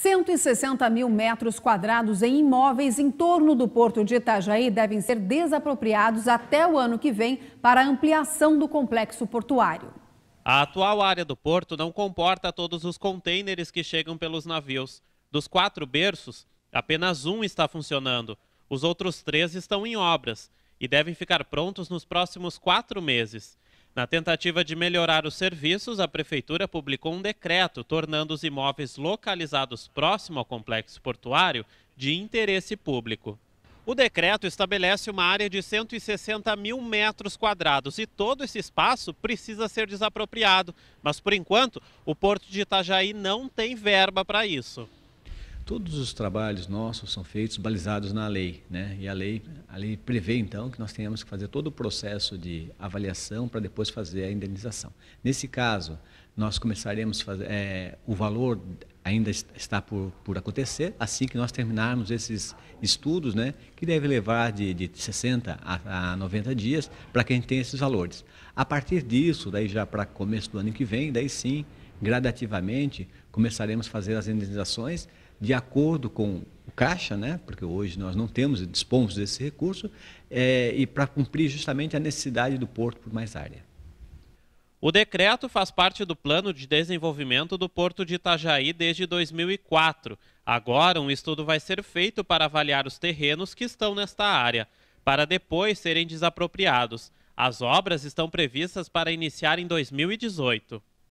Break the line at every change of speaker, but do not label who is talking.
160 mil metros quadrados em imóveis em torno do porto de Itajaí devem ser desapropriados até o ano que vem para ampliação do complexo portuário.
A atual área do porto não comporta todos os contêineres que chegam pelos navios. Dos quatro berços, apenas um está funcionando. Os outros três estão em obras e devem ficar prontos nos próximos quatro meses. Na tentativa de melhorar os serviços, a Prefeitura publicou um decreto tornando os imóveis localizados próximo ao complexo portuário de interesse público. O decreto estabelece uma área de 160 mil metros quadrados e todo esse espaço precisa ser desapropriado. Mas, por enquanto, o Porto de Itajaí não tem verba para isso
todos os trabalhos nossos são feitos balizados na lei, né? E a lei, a lei prevê então que nós tenhamos que fazer todo o processo de avaliação para depois fazer a indenização. Nesse caso, nós começaremos fazer é, o valor ainda está por, por acontecer assim que nós terminarmos esses estudos, né? Que deve levar de, de 60 a, a 90 dias para quem tem esses valores. A partir disso, daí já para começo do ano que vem, daí sim gradativamente começaremos a fazer as indenizações de acordo com o caixa, né? porque hoje nós não temos e dispomos desse recurso, é, e para cumprir justamente a necessidade do porto por mais área.
O decreto faz parte do plano de desenvolvimento do Porto de Itajaí desde 2004. Agora, um estudo vai ser feito para avaliar os terrenos que estão nesta área, para depois serem desapropriados. As obras estão previstas para iniciar em 2018.